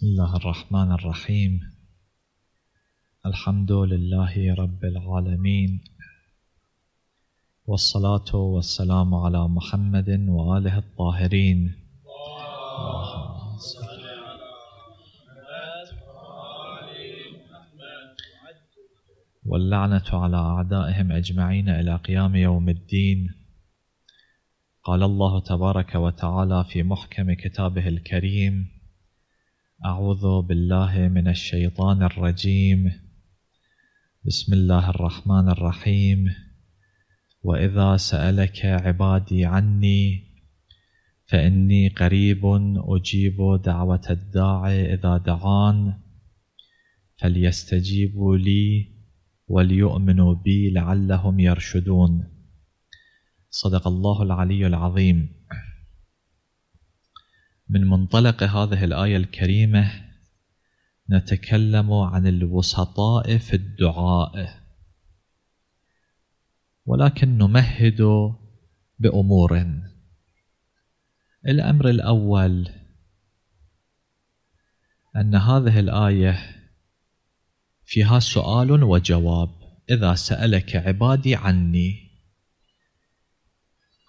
بسم الله الرحمن الرحيم الحمد لله رب العالمين والصلاة والسلام على محمد وآله الطاهرين واللعنة على أعدائهم أجمعين إلى قيام يوم الدين قال الله تبارك وتعالى في محكم كتابه الكريم أعوذ بالله من الشيطان الرجيم بسم الله الرحمن الرحيم وإذا سألك عبادي عني فإني قريب أجيب دعوة الداعي إذا دعان فليستجيبوا لي وليؤمنوا بي لعلهم يرشدون صدق الله العلي العظيم من منطلق هذه الآية الكريمة نتكلم عن الوسطاء في الدعاء ولكن نمهد بأمور الأمر الأول أن هذه الآية فيها سؤال وجواب إذا سألك عبادي عني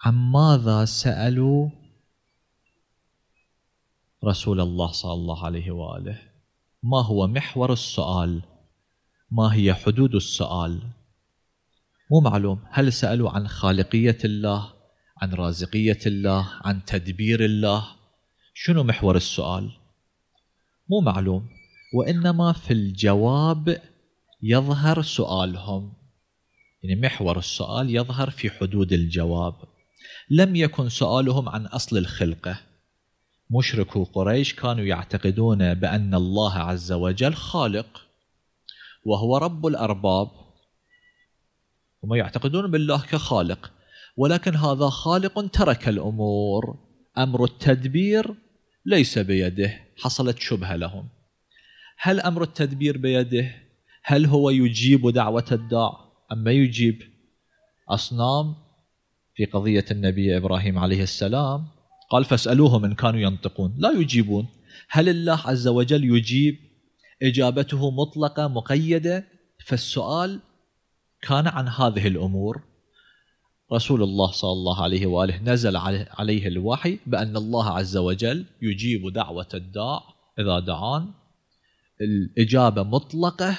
عن ماذا سألوا رسول الله صلى الله عليه واله ما هو محور السؤال ما هي حدود السؤال مو معلوم هل سالوا عن خالقيه الله عن رازقيه الله عن تدبير الله شنو محور السؤال مو معلوم وانما في الجواب يظهر سؤالهم يعني محور السؤال يظهر في حدود الجواب لم يكن سؤالهم عن اصل الخلقه مشركو قريش كانوا يعتقدون بأن الله عز وجل خالق وهو رب الأرباب هم يعتقدون بالله كخالق ولكن هذا خالق ترك الأمور أمر التدبير ليس بيده حصلت شبهة لهم هل أمر التدبير بيده؟ هل هو يجيب دعوة الداع أم ما يجيب؟ أصنام في قضية النبي إبراهيم عليه السلام قال فاسألوهم إن كانوا ينطقون لا يجيبون هل الله عز وجل يجيب إجابته مطلقة مقيدة فالسؤال كان عن هذه الأمور رسول الله صلى الله عليه وآله نزل عليه الوحي بأن الله عز وجل يجيب دعوة الداع إذا دعان الإجابة مطلقة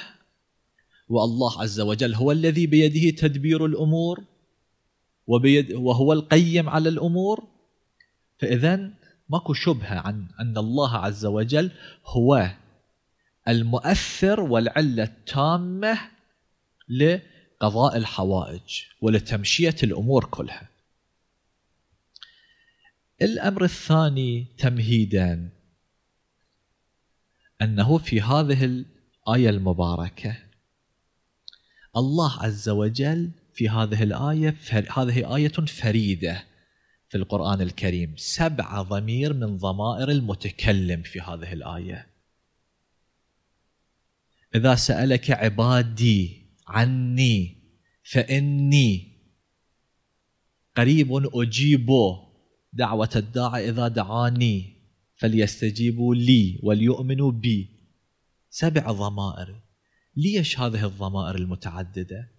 والله عز وجل هو الذي بيده تدبير الأمور وبيد وهو القيم على الأمور فإذا ماكو شبهة عن أن الله عز وجل هو المؤثر والعلة التامة لقضاء الحوائج ولتمشية الأمور كلها الأمر الثاني تمهيدا أنه في هذه الآية المباركة الله عز وجل في هذه الآية هذه آية فريدة في القرآن الكريم سبعة ضمير من ضمائر المتكلم في هذه الآية إذا سألك عبادي عني فإني قريب أجيب دعوة الداع إذا دعاني فليستجيبوا لي وليؤمنوا بي سبع ضمائر ليش هذه الضمائر المتعددة؟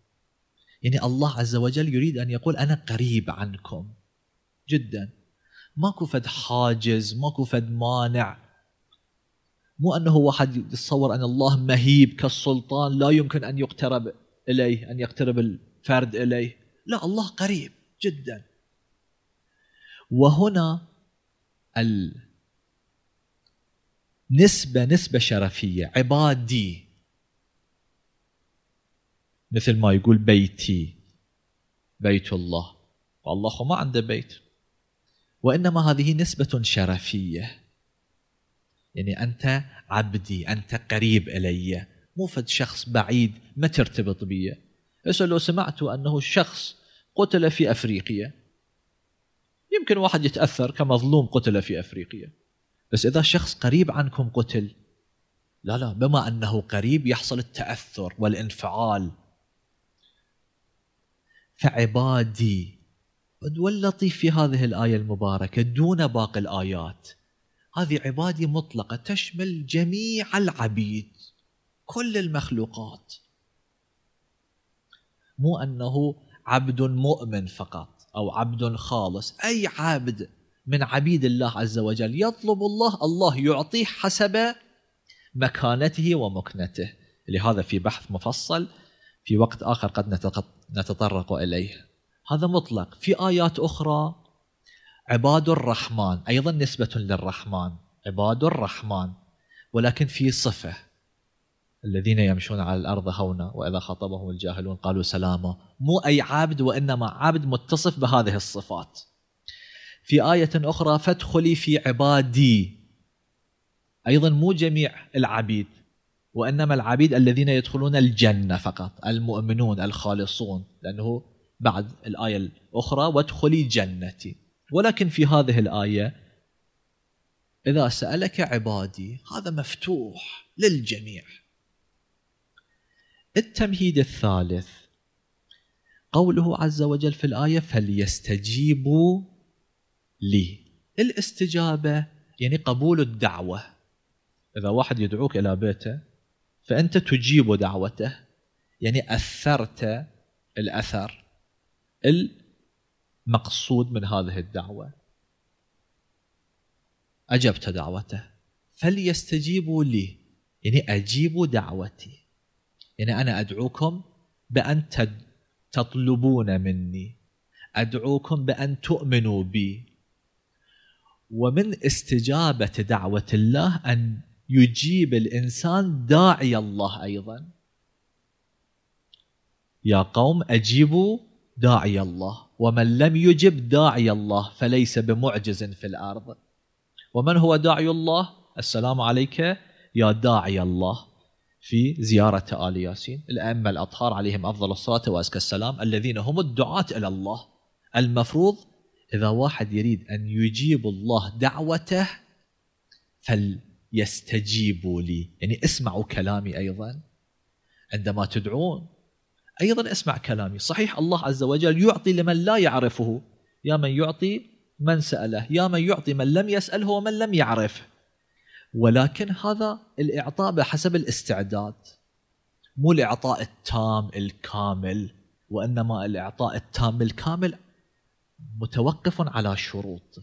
يعني الله عز وجل يريد أن يقول أنا قريب عنكم جدا ماكو فد حاجز ماكو فد مانع مو أنه واحد يتصور أن الله مهيب كالسلطان لا يمكن أن يقترب إليه أن يقترب الفرد إليه لا الله قريب جدا وهنا النسبة نسبة شرفية عبادي مثل ما يقول بيتي بيت الله والله ما عنده بيت وانما هذه نسبه شرفيه يعني انت عبدي انت قريب الي مو فد شخص بعيد ما ترتبط بي هسه لو سمعت انه شخص قتل في افريقيا يمكن واحد يتاثر كمظلوم قتل في افريقيا بس اذا شخص قريب عنكم قتل لا لا بما انه قريب يحصل التاثر والانفعال فعبادي واللطيف في هذه الآية المباركة دون باقي الآيات هذه عبادة مطلقة تشمل جميع العبيد كل المخلوقات مو أنه عبد مؤمن فقط أو عبد خالص أي عبد من عبيد الله عز وجل يطلب الله الله يعطيه حسب مكانته ومكنته لهذا في بحث مفصل في وقت آخر قد نتطرق إليه هذا مطلق في آيات أخرى عباد الرحمن أيضا نسبة للرحمن عباد الرحمن ولكن في صفة الذين يمشون على الأرض هونا وإذا خاطبهم الجاهلون قالوا سلاما مو أي عبد وإنما عبد متصف بهذه الصفات في آية أخرى فادخلي في عبادي أيضا مو جميع العبيد وإنما العبيد الذين يدخلون الجنة فقط المؤمنون الخالصون لأنه بعد الآية الأخرى وادخلي جنتي ولكن في هذه الآية إذا سألك عبادي هذا مفتوح للجميع التمهيد الثالث قوله عز وجل في الآية فليستجيبوا لي الاستجابة يعني قبول الدعوة إذا واحد يدعوك إلى بيته فأنت تجيب دعوته يعني أثرت الأثر المقصود من هذه الدعوة أجبت دعوته فليستجيبوا لي يعني أجيبوا دعوتي يعني أنا أدعوكم بأن تطلبون مني أدعوكم بأن تؤمنوا بي ومن استجابة دعوة الله أن يجيب الإنسان داعي الله أيضا يا قوم أجيبوا داعي الله ومن لم يجب داعي الله فليس بمعجز في الارض ومن هو داعي الله السلام عليك يا داعي الله في زيارة آل ياسين الأئمة الأطهار عليهم أفضل الصلاة وأزكى السلام الذين هم الدعاة إلى الله المفروض إذا واحد يريد أن يجيب الله دعوته فليستجيبوا لي يعني اسمعوا كلامي أيضا عندما تدعون أيضا اسمع كلامي صحيح الله عز وجل يعطي لمن لا يعرفه يا من يعطي من سأله يا من يعطي من لم يسأله ومن لم يعرف ولكن هذا الإعطاء بحسب الاستعداد مو الإعطاء التام الكامل وإنما الإعطاء التام الكامل متوقف على شروط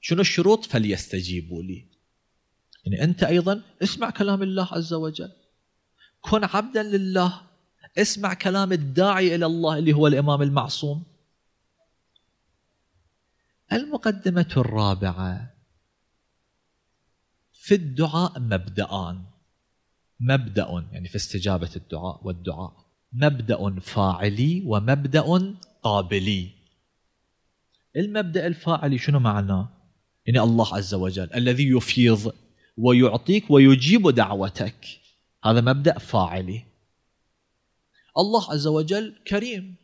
شنو الشروط فليستجيبوا لي يعني أنت أيضا اسمع كلام الله عز وجل كن عبدا لله اسمع كلام الداعي إلى الله اللي هو الإمام المعصوم المقدمة الرابعة في الدعاء مبدأان مبدأ يعني في استجابة الدعاء والدعاء مبدأ فاعلي ومبدأ قابلي المبدأ الفاعلي شنو معناه؟ يعني الله عز وجل الذي يفيض ويعطيك ويجيب دعوتك هذا مبدأ فاعلي الله عز وجل كريم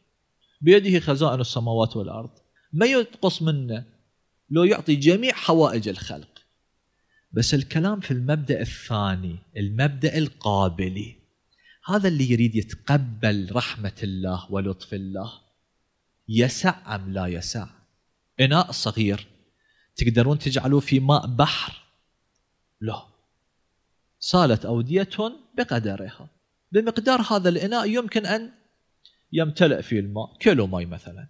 بيده خزائن السماوات والارض ما ينقص منه لو يعطي جميع حوائج الخلق بس الكلام في المبدا الثاني المبدا القابلي هذا اللي يريد يتقبل رحمه الله ولطف الله يسع ام لا يسع اناء صغير تقدرون تجعلوه في ماء بحر لا سالت اوديه بقدرها بمقدار هذا الإناء يمكن أن يمتلئ فيه الماء كيلو ماء مثلا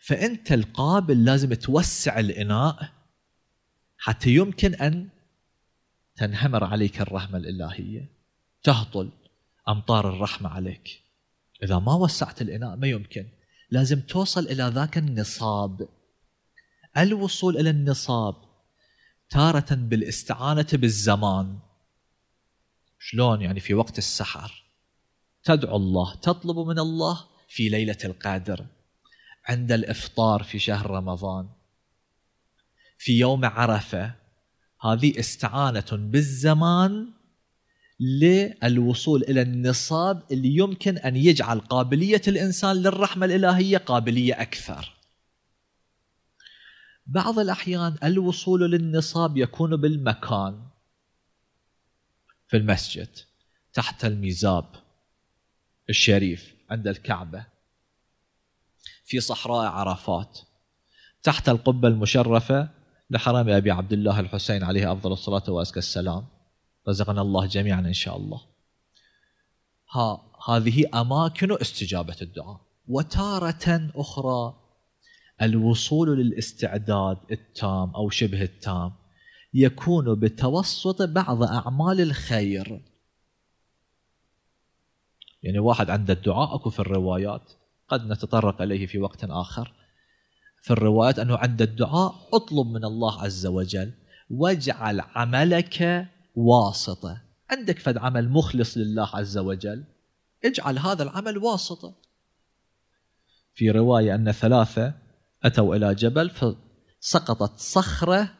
فأنت القابل لازم توسع الإناء حتى يمكن أن تنهمر عليك الرحمة الإلهية تهطل أمطار الرحمة عليك إذا ما وسعت الإناء ما يمكن لازم توصل إلى ذاك النصاب الوصول إلى النصاب تارة بالاستعانة بالزمان شلون يعني في وقت السحر تدعو الله تطلب من الله في ليلة القدر عند الإفطار في شهر رمضان في يوم عرفة هذه استعانة بالزمان للوصول إلى النصاب اللي يمكن أن يجعل قابلية الإنسان للرحمة الإلهية قابلية أكثر بعض الأحيان الوصول للنصاب يكون بالمكان في المسجد تحت الميزاب الشريف عند الكعبه في صحراء عرفات تحت القبه المشرفه لحرم ابي عبد الله الحسين عليه افضل الصلاه وازكى السلام رزقنا الله جميعا ان شاء الله ها هذه اماكن استجابه الدعاء وتاره اخرى الوصول للاستعداد التام او شبه التام يكون بتوسط بعض أعمال الخير يعني واحد عنده الدعاء أكو في الروايات قد نتطرق إليه في وقت آخر في الروايات أنه عند الدعاء اطلب من الله عز وجل واجعل عملك واسطة عندك فد عمل مخلص لله عز وجل اجعل هذا العمل واسطة في رواية أن ثلاثة أتوا إلى جبل فسقطت صخرة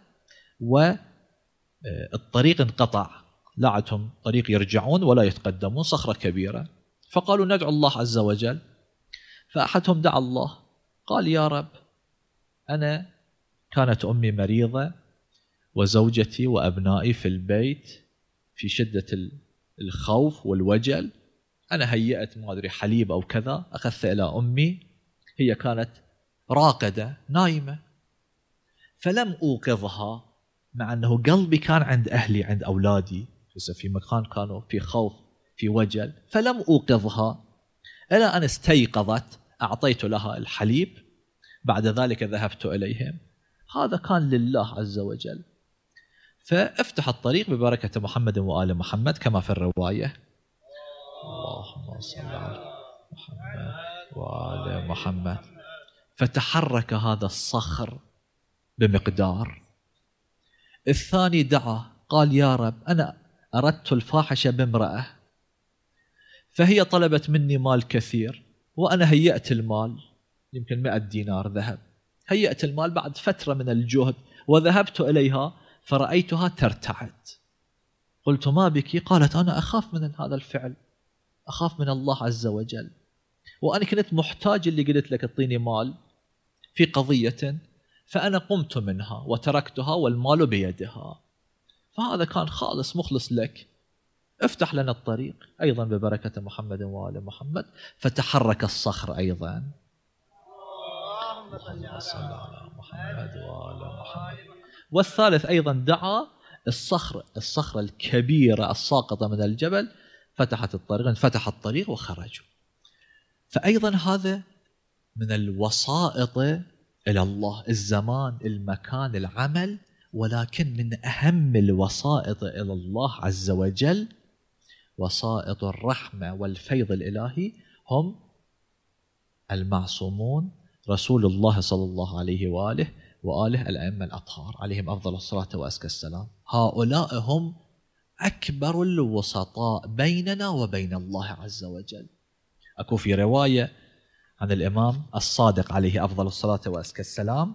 والطريق آه، انقطع لا عندهم طريق يرجعون ولا يتقدمون صخرة كبيرة فقالوا ندعو الله عز وجل فأحدهم دعا الله قال يا رب أنا كانت أمي مريضة وزوجتي وأبنائي في البيت في شدة الخوف والوجل أنا هيأت ما أدري حليب أو كذا أخذت إلى أمي هي كانت راقدة نايمة فلم أوقظها مع انه قلبي كان عند اهلي عند اولادي في مكان كانوا في خوف في وجل فلم اوقظها الى ان استيقظت اعطيت لها الحليب بعد ذلك ذهبت اليهم هذا كان لله عز وجل فافتح الطريق ببركه محمد وال محمد كما في الروايه اللهم صل على محمد وال محمد فتحرك هذا الصخر بمقدار الثاني دعا قال يا رب أنا أردت الفاحشة بامرأة فهي طلبت مني مال كثير وأنا هيأت المال يمكن مئة دينار ذهب هيأت المال بعد فترة من الجهد وذهبت إليها فرأيتها ترتعد قلت ما بك قالت أنا أخاف من هذا الفعل أخاف من الله عز وجل وأنا كنت محتاج اللي قلت لك اعطيني مال في قضية فأنا قمت منها وتركتها والمال بيدها فهذا كان خالص مخلص لك افتح لنا الطريق أيضا ببركة محمد وآل محمد فتحرك الصخر أيضا اللهم صل على محمد وآل محمد والثالث أيضا دعا الصخر الصخرة الكبيرة الساقطة من الجبل فتحت الطريق انفتح الطريق وخرجوا فأيضا هذا من الوسائط إلى الله الزمان المكان العمل ولكن من أهم الوسائط إلى الله عز وجل وسائط الرحمة والفيض الإلهي هم المعصومون رسول الله صلى الله عليه وآله وآله الأئمة الأطهار عليهم أفضل الصلاة وأزكى السلام هؤلاء هم أكبر الوسطاء بيننا وبين الله عز وجل أكو في رواية عن الإمام الصادق عليه أفضل الصلاة وأزكى السلام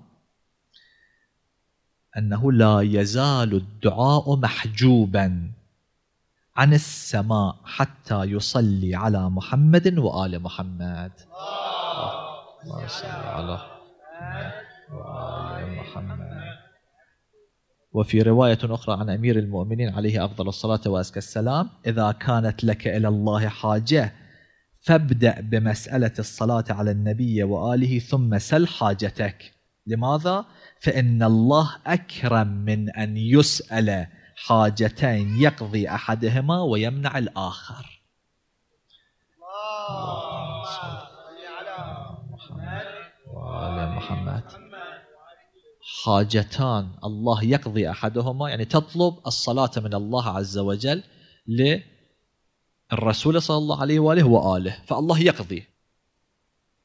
أنه لا يزال الدعاء محجوبا عن السماء حتى يصلي على محمد وآل محمد الله صل على وآل محمد وفي رواية أخرى عن أمير المؤمنين عليه أفضل الصلاة وأزكى السلام إذا كانت لك إلى الله حاجة فابدأ بمسألة الصلاة على النبي وآله ثم سل حاجتك لماذا؟ فإن الله أكرم من أن يسأل حاجتين يقضي أحدهما ويمنع الآخر الله وعلى محمد حاجتان الله يقضي أحدهما يعني تطلب الصلاة من الله عز وجل الرسول صلى الله عليه واله واله فالله يقضي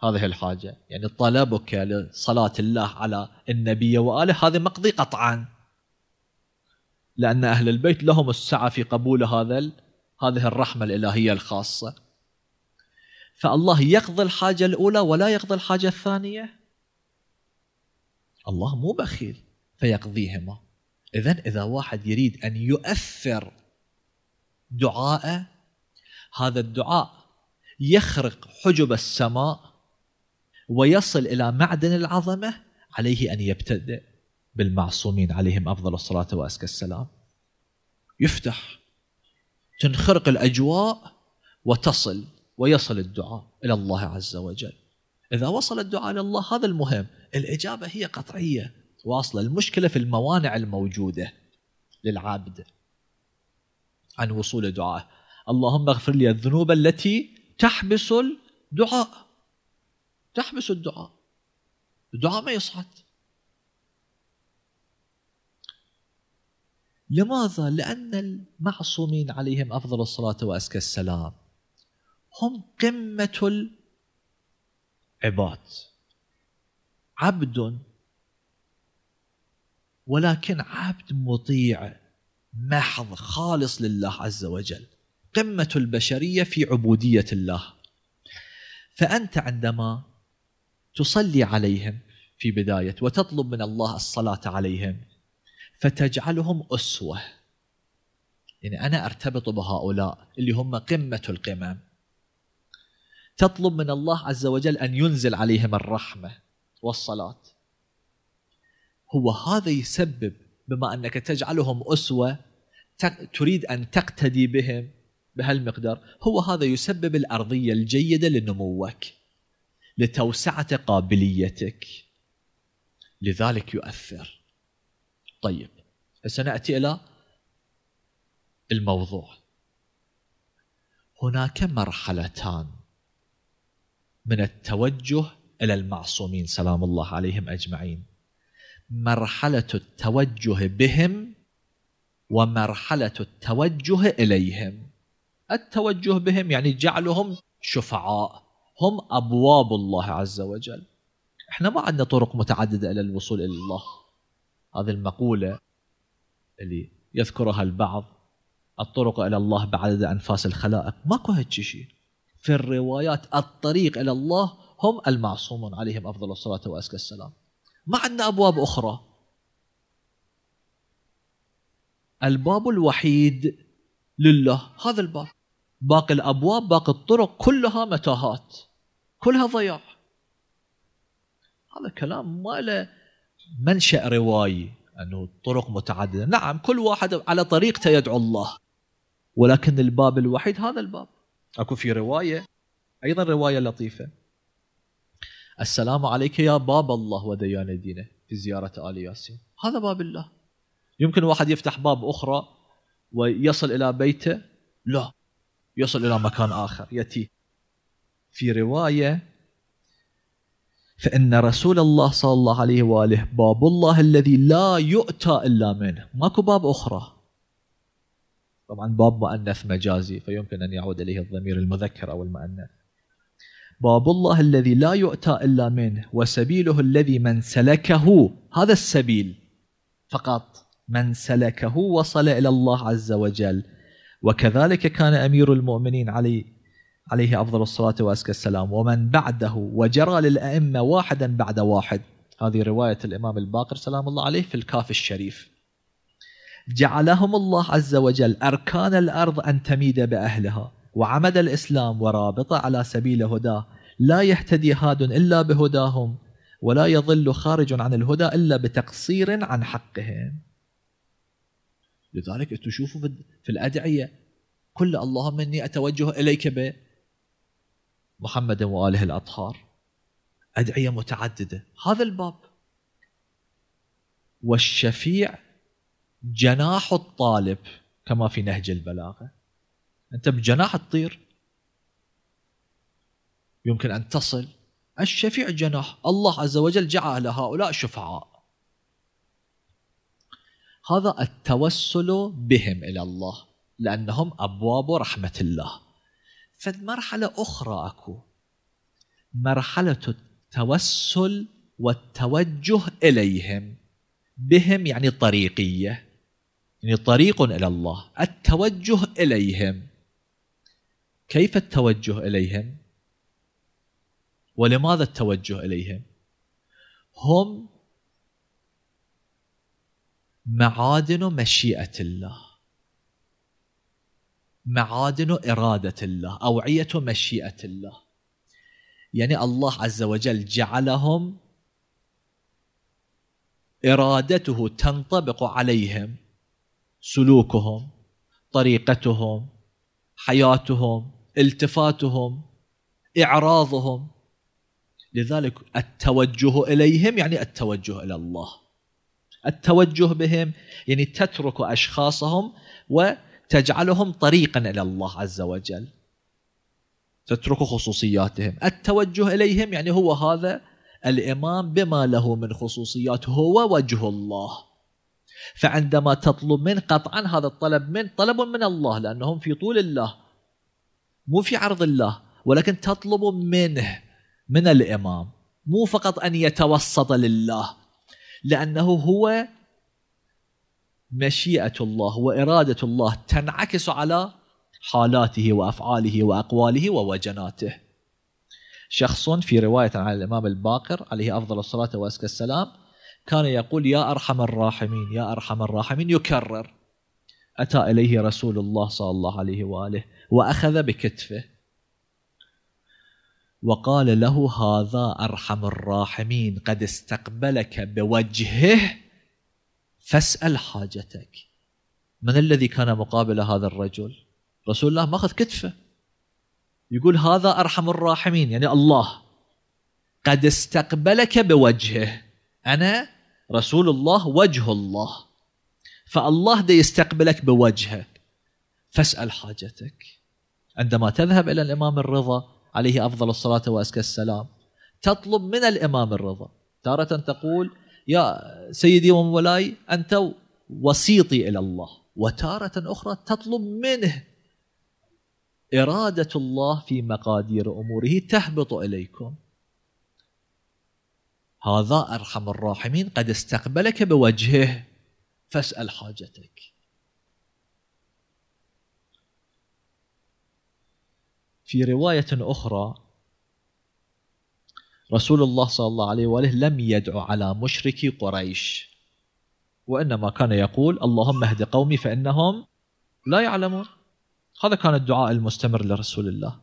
هذه الحاجه يعني طلبك لصلاه الله على النبي واله هذا مقضي قطعا لان اهل البيت لهم السعه في قبول هذا هذه الرحمه الالهيه الخاصه فالله يقضي الحاجه الاولى ولا يقضي الحاجه الثانيه الله مو بخيل فيقضيهما اذا اذا واحد يريد ان يؤثر دعاءه هذا الدعاء يخرق حجب السماء ويصل الى معدن العظمه عليه ان يبتدئ بالمعصومين عليهم افضل الصلاه وازكى السلام يفتح تنخرق الاجواء وتصل ويصل الدعاء الى الله عز وجل اذا وصل الدعاء الى الله هذا المهم الاجابه هي قطعيه واصله المشكله في الموانع الموجوده للعبد عن وصول دعائه اللهم اغفر لي الذنوب التي تحبس الدعاء تحبس الدعاء الدعاء ما يصعد لماذا؟ لأن المعصومين عليهم أفضل الصلاة وأزكى السلام هم قمة العباد عبد ولكن عبد مطيع محض خالص لله عز وجل قمه البشريه في عبوديه الله فانت عندما تصلي عليهم في بدايه وتطلب من الله الصلاه عليهم فتجعلهم اسوه يعني انا ارتبط بهؤلاء اللي هم قمه القمم تطلب من الله عز وجل ان ينزل عليهم الرحمه والصلاه هو هذا يسبب بما انك تجعلهم اسوه تريد ان تقتدي بهم بهالمقدار هو هذا يسبب الارضيه الجيده لنموك لتوسعه قابليتك لذلك يؤثر طيب سنأتي الى الموضوع هناك مرحلتان من التوجه الى المعصومين سلام الله عليهم اجمعين مرحله التوجه بهم ومرحله التوجه اليهم التوجه بهم يعني جعلهم شفعاء هم أبواب الله عز وجل احنا ما عندنا طرق متعددة إلى الوصول إلى الله هذه المقولة اللي يذكرها البعض الطرق إلى الله بعدد أنفاس الخلائق ماكو هيك شيء في الروايات الطريق إلى الله هم المعصومون عليهم أفضل الصلاة وأزكى السلام ما عندنا أبواب أخرى الباب الوحيد لله هذا الباب باقي الابواب باقي الطرق كلها متاهات كلها ضياع هذا كلام ما له منشا روايي انه الطرق متعدده نعم كل واحد على طريقته يدعو الله ولكن الباب الوحيد هذا الباب اكو في روايه ايضا روايه لطيفه السلام عليك يا باب الله وديان دينه في زياره ال ياسين هذا باب الله يمكن واحد يفتح باب اخرى ويصل الى بيته لا يصل الى مكان اخر ياتي في روايه فان رسول الله صلى الله عليه واله باب الله الذي لا يؤتى الا منه ماكو باب اخرى طبعا باب مؤنث مجازي فيمكن ان يعود اليه الضمير المذكر او المؤنث باب الله الذي لا يؤتى الا منه وسبيله الذي من سلكه هذا السبيل فقط من سلكه وصل إلى الله عز وجل وكذلك كان أمير المؤمنين علي عليه أفضل الصلاة وأزكى السلام ومن بعده وجرى للأئمة واحدا بعد واحد هذه رواية الإمام الباقر سلام الله عليه في الكاف الشريف جعلهم الله عز وجل أركان الأرض أن تميد بأهلها وعمد الإسلام ورابطه على سبيل هداه لا يهتدي هاد إلا بهداهم ولا يضل خارج عن الهدى إلا بتقصير عن حقهم لذلك تشوفوا في الادعيه كل اللهم اني اتوجه اليك ب محمد واله الاطهار ادعيه متعدده هذا الباب والشفيع جناح الطالب كما في نهج البلاغه انت بجناح تطير يمكن ان تصل الشفيع جناح الله عز وجل جعل هؤلاء شفعاء هذا التوسل بهم إلى الله لأنهم أبواب رحمة الله فمرحلة أخرى أكو مرحلة التوسل والتوجه إليهم بهم يعني طريقية يعني طريق إلى الله التوجه إليهم كيف التوجه إليهم ولماذا التوجه إليهم هم معادن مشيئة الله معادن إرادة الله أوعية مشيئة الله يعني الله عز وجل جعلهم إرادته تنطبق عليهم سلوكهم طريقتهم حياتهم التفاتهم إعراضهم لذلك التوجه إليهم يعني التوجه إلى الله التوجه بهم يعني تترك أشخاصهم وتجعلهم طريقا إلى الله عز وجل تترك خصوصياتهم التوجه إليهم يعني هو هذا الإمام بما له من خصوصيات هو وجه الله فعندما تطلب منه قطعا هذا الطلب من طلب من الله لأنهم في طول الله مو في عرض الله ولكن تطلب منه من الإمام مو فقط أن يتوسط لله لأنه هو مشيئة الله وإرادة الله تنعكس على حالاته وأفعاله وأقواله ووجناته شخص في رواية عن الإمام الباقر عليه أفضل الصلاة وأزكى السلام كان يقول يا أرحم الراحمين يا أرحم الراحمين يكرر أتى إليه رسول الله صلى الله عليه وآله وأخذ بكتفه وقال له هذا ارحم الراحمين قد استقبلك بوجهه فاسال حاجتك من الذي كان مقابل هذا الرجل رسول الله ماخذ كتفه يقول هذا ارحم الراحمين يعني الله قد استقبلك بوجهه انا رسول الله وجه الله فالله ده يستقبلك بوجهه فاسال حاجتك عندما تذهب الى الامام الرضا عليه افضل الصلاه وازكى السلام تطلب من الامام الرضا تاره تقول يا سيدي ومولاي انت وسيطي الى الله وتاره اخرى تطلب منه اراده الله في مقادير اموره تهبط اليكم هذا ارحم الراحمين قد استقبلك بوجهه فاسال حاجتك في رواية أخرى رسول الله صلى الله عليه وآله لم يدعو على مشركي قريش وإنما كان يقول اللهم اهد قومي فإنهم لا يعلمون هذا كان الدعاء المستمر لرسول الله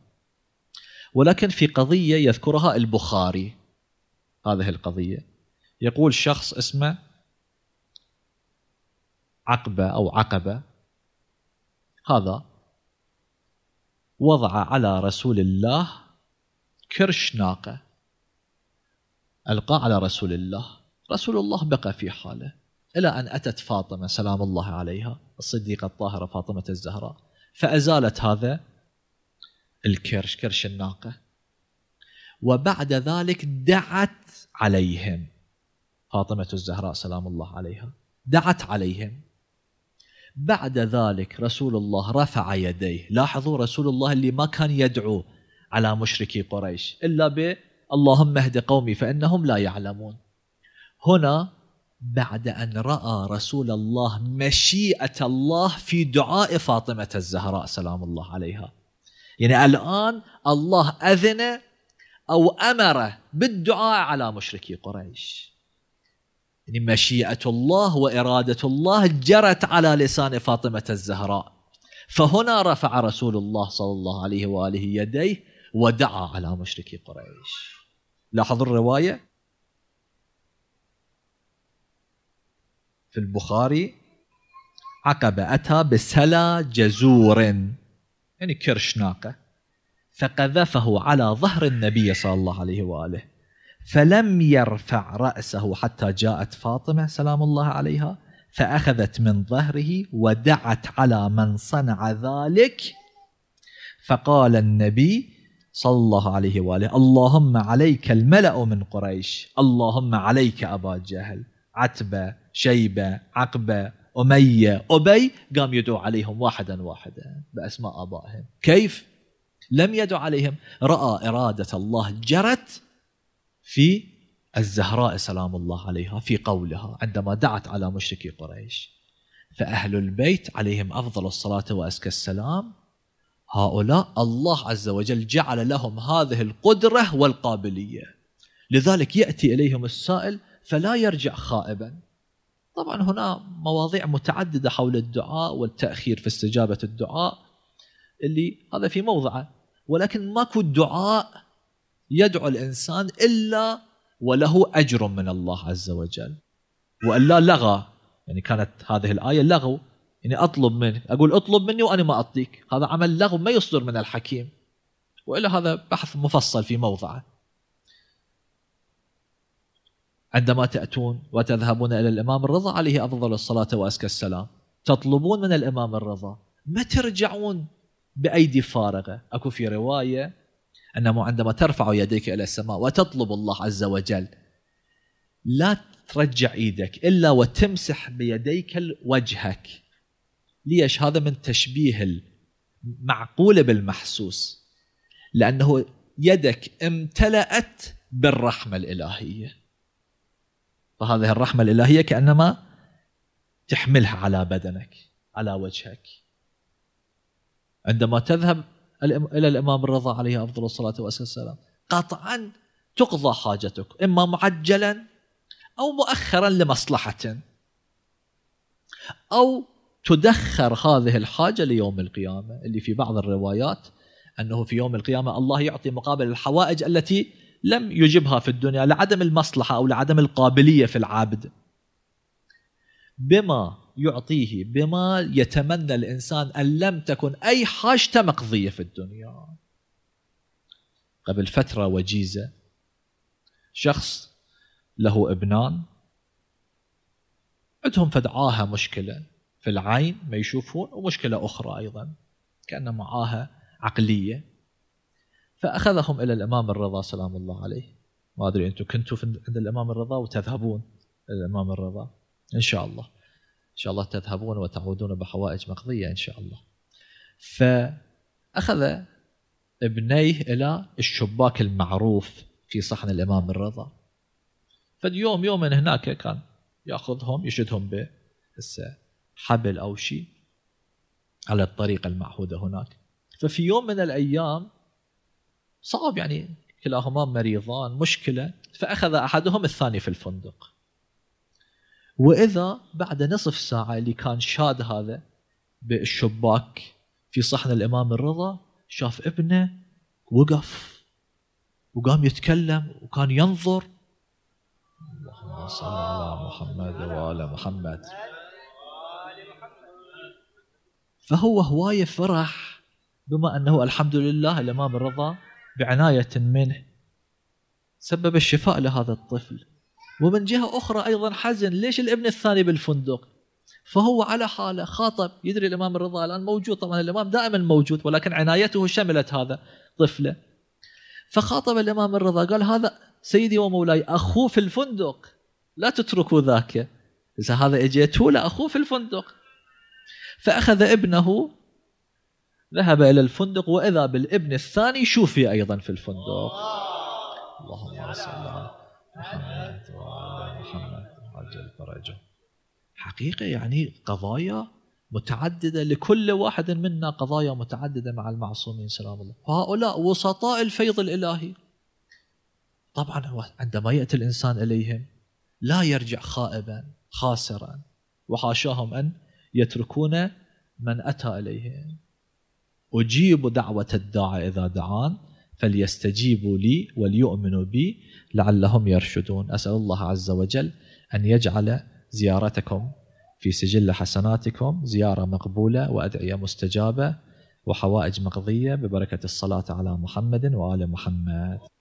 ولكن في قضية يذكرها البخاري هذه القضية يقول شخص اسمه عقبة أو عقبة هذا وضع على رسول الله كرش ناقة ألقى على رسول الله رسول الله بقى في حاله إلى أن أتت فاطمة سلام الله عليها الصديقة الطاهرة فاطمة الزهراء فأزالت هذا الكرش كرش الناقة وبعد ذلك دعت عليهم فاطمة الزهراء سلام الله عليها دعت عليهم بعد ذلك رسول الله رفع يديه لاحظوا رسول الله اللي ما كان يدعو على مشركي قريش إلا ب اللهم اهد قومي فإنهم لا يعلمون هنا بعد أن رأى رسول الله مشيئة الله في دعاء فاطمة الزهراء سلام الله عليها يعني الآن الله أذن أو أمر بالدعاء على مشركي قريش يعني مشيئة الله وإرادة الله جرت على لسان فاطمة الزهراء فهنا رفع رسول الله صلى الله عليه وآله يديه ودعا على مشركي قريش لاحظوا الرواية في البخاري عقب أتى بسلا جزور يعني كرش ناقة فقذفه على ظهر النبي صلى الله عليه وآله فلم يرفع رأسه حتى جاءت فاطمة سلام الله عليها فأخذت من ظهره ودعت على من صنع ذلك فقال النبي صلى الله عليه وآله اللهم عليك الملأ من قريش اللهم عليك أبا جهل عتبة شيبة عقبة أمية أبي قام يدعو عليهم واحدا واحدا بأسماء آبائهم كيف؟ لم يدعو عليهم رأى إرادة الله جرت في الزهراء سلام الله عليها في قولها عندما دعت على مشركي قريش فأهل البيت عليهم أفضل الصلاة وأزكى السلام هؤلاء الله عز وجل جعل لهم هذه القدرة والقابلية لذلك يأتي إليهم السائل فلا يرجع خائبا طبعا هنا مواضيع متعددة حول الدعاء والتأخير في استجابة الدعاء اللي هذا في موضعه ولكن ماكو دعاء يدعو الإنسان إلا وله أجر من الله عز وجل وإلا لغى يعني كانت هذه الآية لغو يعني أطلب منه أقول أطلب مني وأنا ما أعطيك هذا عمل لغو ما يصدر من الحكيم وإلا هذا بحث مفصل في موضعه عندما تأتون وتذهبون إلى الإمام الرضا عليه أفضل الصلاة وأزكى السلام تطلبون من الإمام الرضا ما ترجعون بأيدي فارغة أكو في رواية أنه عندما ترفع يديك إلى السماء وتطلب الله عز وجل لا ترجع إيدك إلا وتمسح بيديك وجهك ليش هذا من تشبيه المعقول بالمحسوس لأنه يدك امتلأت بالرحمة الإلهية فهذه الرحمة الإلهية كأنما تحملها على بدنك على وجهك عندما تذهب الى الامام الرضا عليه افضل الصلاه والسلام قطعا تقضى حاجتك اما معجلا او مؤخرا لمصلحه او تدخر هذه الحاجه ليوم القيامه اللي في بعض الروايات انه في يوم القيامه الله يعطي مقابل الحوائج التي لم يجبها في الدنيا لعدم المصلحه او لعدم القابليه في العابد بما يعطيه بما يتمنى الإنسان أن لم تكن أي حاجته مقضية في الدنيا قبل فترة وجيزة شخص له ابنان عندهم فدعاها مشكلة في العين ما يشوفون ومشكلة أخرى أيضا كأن معاها عقلية فأخذهم إلى الإمام الرضا سلام الله عليه ما أدري أنتم كنتوا عند الإمام الرضا وتذهبون إلى الإمام الرضا إن شاء الله إن شاء الله تذهبون وتعودون بحوائج مقضية إن شاء الله فأخذ ابنيه إلى الشباك المعروف في صحن الإمام الرضا فاليوم يوم هناك كان يأخذهم يشدهم هسه حبل أو شيء على الطريقة المعهودة هناك ففي يوم من الأيام صعب يعني كلاهما مريضان مشكلة فأخذ أحدهم الثاني في الفندق واذا بعد نصف ساعه اللي كان شاد هذا بالشباك في صحن الامام الرضا شاف ابنه وقف وقام يتكلم وكان ينظر اللهم صل على محمد وآل محمد فهو هواية فرح بما أنه الحمد لله الإمام الرضا بعناية منه سبب الشفاء لهذا الطفل ومن جهة أخرى أيضا حزن ليش الابن الثاني بالفندق فهو على حاله خاطب يدري الإمام الرضا الآن موجود طبعا الإمام دائما موجود ولكن عنايته شملت هذا طفله فخاطب الإمام الرضا قال هذا سيدي ومولاي أخوه في الفندق لا تتركوا ذاك إذا هذا أجيته لأخوه في الفندق فأخذ ابنه ذهب إلى الفندق وإذا بالابن الثاني شوفي أيضا في الفندق اللهم صل على محمد عجل فرجه حقيقة يعني قضايا متعددة لكل واحد منا قضايا متعددة مع المعصومين سلام الله وهؤلاء وسطاء الفيض الإلهي طبعا عندما يأتي الإنسان إليهم لا يرجع خائبا خاسرا وحاشاهم أن يتركون من أتى إليهم أجيب دعوة الداعي إذا دعان فليستجيبوا لي وليؤمنوا بي لعلهم يرشدون أسأل الله عز وجل أن يجعل زيارتكم في سجل حسناتكم زيارة مقبولة وأدعية مستجابة وحوائج مقضية ببركة الصلاة على محمد وآل محمد